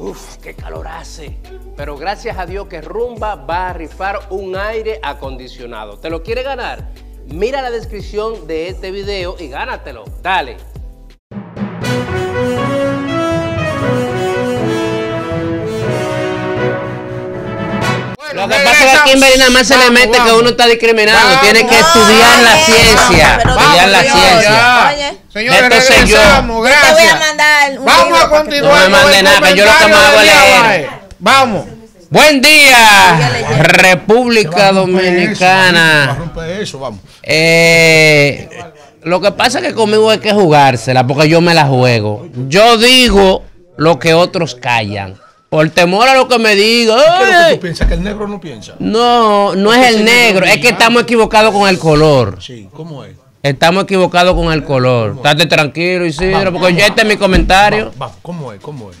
Uf, qué calor hace. Pero gracias a Dios que Rumba va a rifar un aire acondicionado. ¿Te lo quiere ganar? Mira la descripción de este video y gánatelo. Dale. lo que pasa es que aquí en Berlín más se le mete que uno está discriminado. Tiene que estudiar la ciencia. estudiar la ciencia. Oye. Señores, Gracias. te voy a mandar un no me mande nada, yo lo que me hago Vamos. Buen día, República Dominicana. Eh, lo que pasa es que conmigo hay que jugársela porque yo me la juego. Yo digo lo que otros callan. Por temor a lo que me diga. ¿Qué lo que tú piensas? ¿Que el negro no piensa? No, no es el negro. Es que estamos ah". equivocados con el color. Sí, ¿cómo es? Estamos equivocados con el color. Estate tranquilo, Isidro, porque ya este es mi comentario. ¿Cómo es? ¿Cómo es?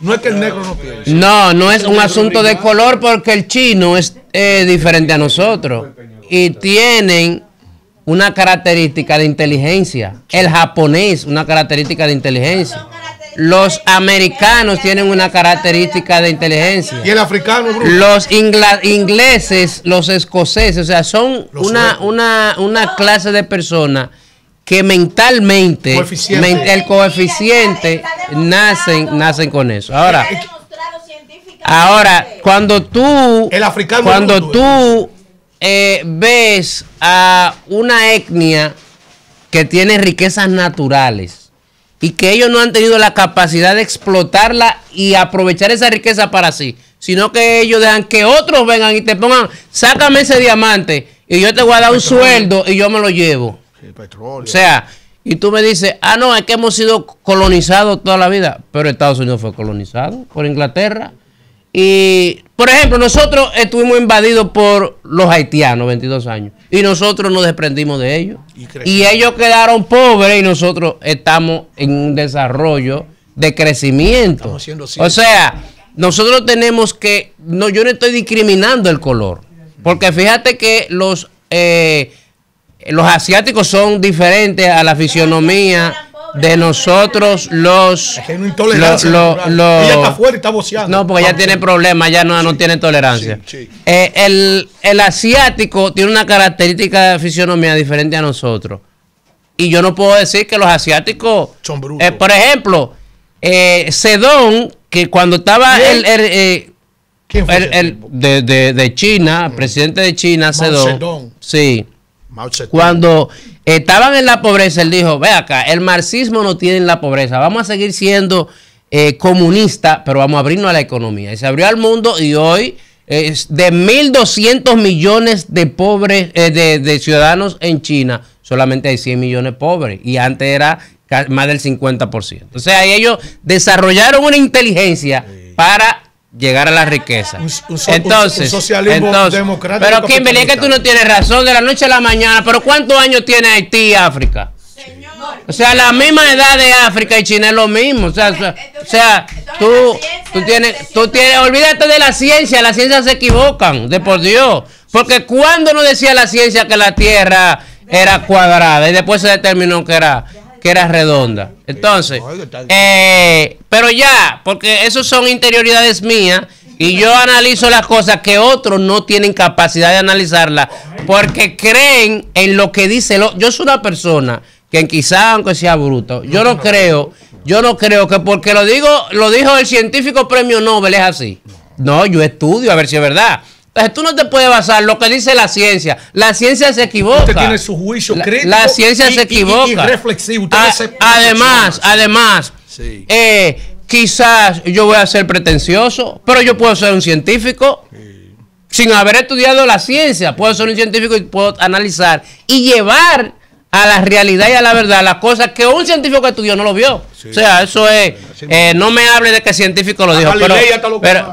No es que el negro no piense. No, no es un asunto de color porque el chino es diferente a nosotros. Y tienen una característica de inteligencia. El japonés, una característica de inteligencia. Los americanos tienen una característica de inteligencia. Y el africano, Los ingleses, los escoceses, o sea, son una, una, una, clase de personas que mentalmente el coeficiente nacen, nacen con eso. Ahora, ahora cuando tú, cuando tú eh, ves a una etnia que tiene riquezas naturales, y que ellos no han tenido la capacidad de explotarla y aprovechar esa riqueza para sí, sino que ellos dejan que otros vengan y te pongan, sácame ese diamante y yo te voy a dar un sueldo y yo me lo llevo. O sea, y tú me dices, ah, no, es que hemos sido colonizados toda la vida, pero Estados Unidos fue colonizado por Inglaterra. Y, por ejemplo, nosotros estuvimos invadidos por los haitianos, 22 años, y nosotros nos desprendimos de ellos. Y, ellos quedaron pobres y nosotros estamos en un desarrollo de crecimiento. O sea, nosotros tenemos que, no, yo no estoy discriminando el color, porque fíjate que los, eh, los asiáticos son diferentes a la fisionomía de nosotros los. Es que no ella está fuera y está boceando. No, porque ya tiene problemas, ya no, no tiene tolerancia. Eh, el, asiático tiene una característica de fisionomía diferente a nosotros. Y yo no puedo decir que los asiáticos. Son brutos. Eh, por ejemplo, eh, Sedón, que cuando estaba el. ¿Quién fue de, de, de, China, mm. presidente de China, Mao Sedón. Sí. Mao Cuando estaban en la pobreza, él dijo, ve acá, el marxismo no tiene la pobreza, vamos a seguir siendo eh, comunista, pero vamos a abrirnos a la economía. Y se abrió al mundo y hoy es de 1.200 millones de pobres, eh, de, de, ciudadanos en China, solamente hay 100 millones pobres y antes era más del 50%. O sea, ellos desarrollaron una inteligencia para llegar a la riqueza. Un, entonces, socialismo democrático. Pero Kimberly, es que tú no tienes razón de la noche a la mañana. Pero ¿cuántos años tiene Haití y África? O sea, la misma edad de África y China es lo mismo. O sea, o sea tú, tú tienes, tú tienes, olvídate de la ciencia, las ciencias se equivocan, de por Dios. Porque cuando no decía la ciencia que la Tierra era cuadrada y después se determinó que era era redonda. Entonces, eh, pero ya, porque esos son interioridades mías y yo analizo las cosas que otros no tienen capacidad de analizarlas porque creen en lo que dice. Lo, yo soy una persona que quizá aunque sea bruto, yo no creo, yo no creo que porque lo digo, lo dijo el científico premio Nobel es así. No, yo estudio a ver si es verdad. Entonces eh, tú no te puedes basar lo que dice la ciencia. La ciencia se equivoca. Usted tiene su juicio crítico. La, ciencia se equivoca. Y, además, además, eh, quizás yo voy a ser pretencioso, pero yo puedo ser un científico. Sin haber estudiado la ciencia, puedo ser un científico y puedo analizar y llevar a la realidad y a la verdad las cosas que un científico que estudió no lo vio. O sea, eso es. Eh, no me hable de que científico lo dijo.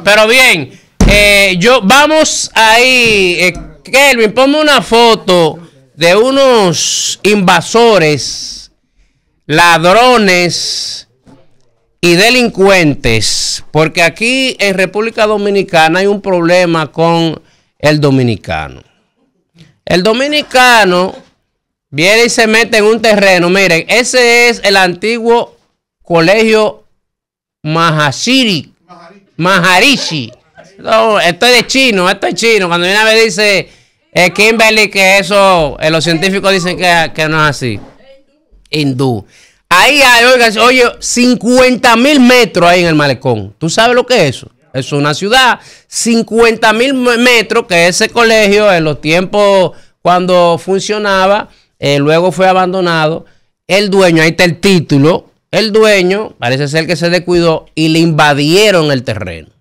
pero bien. Eh, yo, vamos ahí. Eh, Kelvin, ponme una foto de unos invasores, ladrones y delincuentes. Porque aquí en República Dominicana hay un problema con el dominicano. El dominicano viene y se mete en un terreno. Miren, ese es el antiguo colegio Maharishi no, esto es de chino, esto es chino. Cuando una vez dice eh, Kimberly que eso, eh, los científicos dicen que, no es así. Hindú. Ahí hay, oiga, oye, 50 mil metros ahí en el malecón. ¿Tú sabes lo que es eso? Es una ciudad, 50 mil metros, que ese colegio en los tiempos cuando funcionaba, eh, luego fue abandonado. El dueño, ahí está el título, el dueño parece ser que se descuidó y le invadieron el terreno.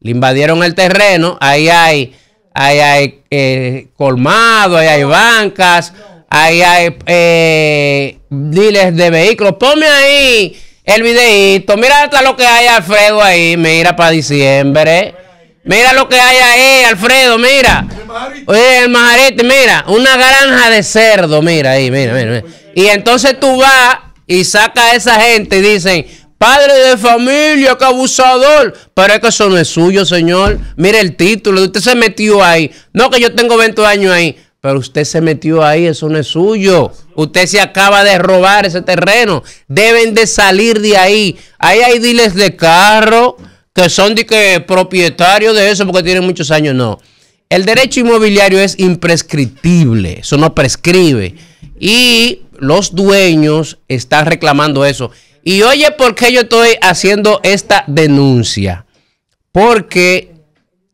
Le invadieron el terreno, ahí hay, hay eh, colmado, ahí hay bancas, ahí hay eh, de vehículos. Ponme ahí el videíto, mira hasta lo que hay, Alfredo, ahí, mira para diciembre. Mira lo que hay ahí, Alfredo, mira. Oye, el majarete, mira, una granja de cerdo, mira ahí, mira, mira, Y entonces tú vas y sacas a esa gente y dicen, Padre de familia, que abusador. Pero es que eso no es suyo, señor. Mire el título, usted se metió ahí. No que yo tengo 20 años ahí, pero usted se metió ahí, eso no es suyo. Usted se acaba de robar ese terreno. Deben de salir de ahí. Ahí hay diles de carro que son de que propietarios de eso porque tienen muchos años, no. El derecho inmobiliario es imprescriptible, eso no prescribe. Y los dueños están reclamando eso. Y oye, ¿por qué yo estoy haciendo esta denuncia? Porque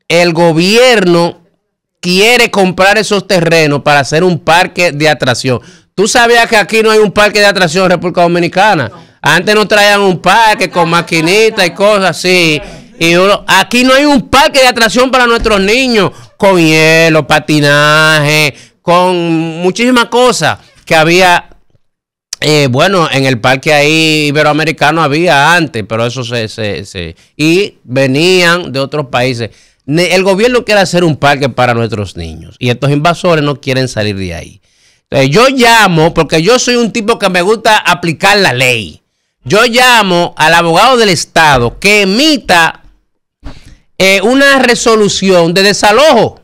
el gobierno quiere comprar esos terrenos para hacer un parque de atracción. ¿Tú sabías que aquí no hay un parque de atracción en República Dominicana? Antes no traían un parque con maquinita y cosas así. Y aquí no hay un parque de atracción para nuestros niños, con hielo, patinaje, con muchísimas cosas que había eh, bueno, en el parque ahí iberoamericano había antes, pero eso se, Y venían de otros países. El gobierno quiere hacer un parque para nuestros niños y estos invasores no quieren salir de ahí. Entonces, yo llamo, porque yo soy un tipo que me gusta aplicar la ley. Yo llamo al abogado del Estado que emita eh, una resolución de desalojo.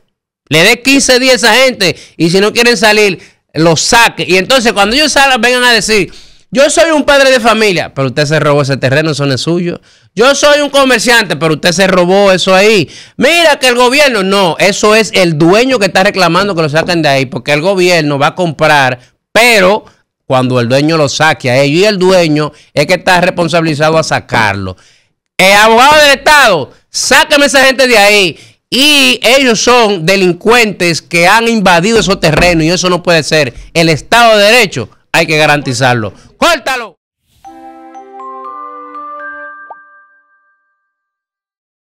Le dé 15 días a esa gente y si no quieren salir, lo saque. Y entonces cuando ellos salgan, vengan a decir, yo soy un padre de familia, pero usted se robó ese terreno, eso no es suyo. Yo soy un comerciante, pero usted se robó eso ahí. Mira que el gobierno, no, eso es el dueño que está reclamando que lo saquen de ahí, porque el gobierno va a comprar, pero cuando el dueño lo saque a ellos y el dueño es que está responsabilizado a sacarlo. El eh, abogado del Estado, sáqueme esa gente de ahí. Y ellos son delincuentes que han invadido esos terrenos y eso no puede ser. El Estado de Derecho hay que garantizarlo. ¡Córtalo!